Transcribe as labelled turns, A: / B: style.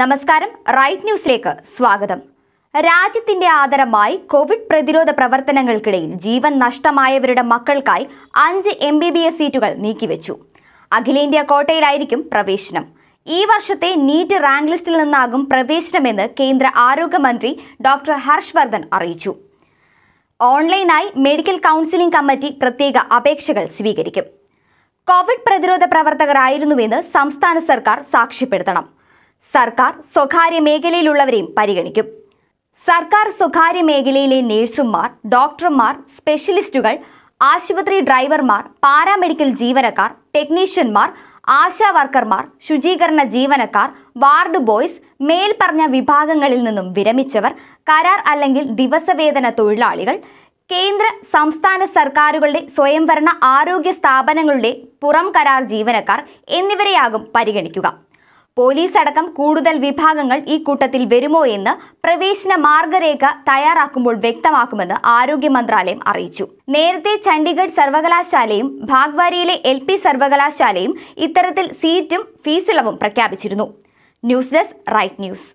A: നമസ്കാരം റൈറ്റ് ന്യൂസിലേക്ക് സ്വാഗതം രാജ്യത്തിന്റെ ആദരമായി കോവിഡ് പ്രതിരോധ പ്രവർത്തനങ്ങൾക്കിടയിൽ ജീവൻ നഷ്ടമായവരുടെ മക്കൾക്കായി അഞ്ച് എം ബി ബി എസ് സീറ്റുകൾ നീക്കിവെച്ചു അഖിലേന്ത്യാ കോട്ടയിലായിരിക്കും പ്രവേശനം ഈ വർഷത്തെ നീറ്റ് റാങ്ക് ലിസ്റ്റിൽ നിന്നാകും പ്രവേശനമെന്ന് കേന്ദ്ര ആരോഗ്യമന്ത്രി ഡോക്ടർ ഹർഷ് വർദ്ധൻ അറിയിച്ചു ഓൺലൈനായി മെഡിക്കൽ കൗൺസിലിംഗ് കമ്മിറ്റി പ്രത്യേക അപേക്ഷകൾ സ്വീകരിക്കും കോവിഡ് പ്രതിരോധ പ്രവർത്തകരായിരുന്നുവെന്ന് സംസ്ഥാന സർക്കാർ സാക്ഷ്യപ്പെടുത്തണം സർക്കാർ സ്വകാര്യ മേഖലയിലുള്ളവരെയും പരിഗണിക്കും സർക്കാർ സ്വകാര്യ മേഖലയിലെ നഴ്സുമാർ ഡോക്ടർമാർ സ്പെഷ്യലിസ്റ്റുകൾ ആശുപത്രി ഡ്രൈവർമാർ പാരാമെഡിക്കൽ ജീവനക്കാർ ടെക്നീഷ്യന്മാർ ആശാ വർക്കർമാർ ശുചീകരണ ജീവനക്കാർ വാർഡ് ബോയ്സ് മേൽപ്പറഞ്ഞ വിഭാഗങ്ങളിൽ നിന്നും വിരമിച്ചവർ കരാർ അല്ലെങ്കിൽ ദിവസവേതന തൊഴിലാളികൾ കേന്ദ്ര സംസ്ഥാന സർക്കാരുകളുടെ സ്വയംഭരണ ആരോഗ്യ സ്ഥാപനങ്ങളുടെ പുറം കരാർ ജീവനക്കാർ എന്നിവരെയാകും പരിഗണിക്കുക പോലീസ് അടക്കം കൂടുതൽ വിഭാഗങ്ങൾ ഈ കൂട്ടത്തിൽ വരുമോ എന്ന് പ്രവേശന മാർഗരേഖ തയ്യാറാക്കുമ്പോൾ വ്യക്തമാക്കുമെന്ന് ആരോഗ്യ മന്ത്രാലയം അറിയിച്ചു നേരത്തെ ചണ്ഡീഗഡ് സർവകലാശാലയും ഭാഗ്വാരിയിലെ എൽ പി സർവകലാശാലയും ഇത്തരത്തിൽ സീറ്റും ഫീസിളവും പ്രഖ്യാപിച്ചിരുന്നു ന്യൂസ് ഡെസ്ക് റൈറ്റ് ന്യൂസ്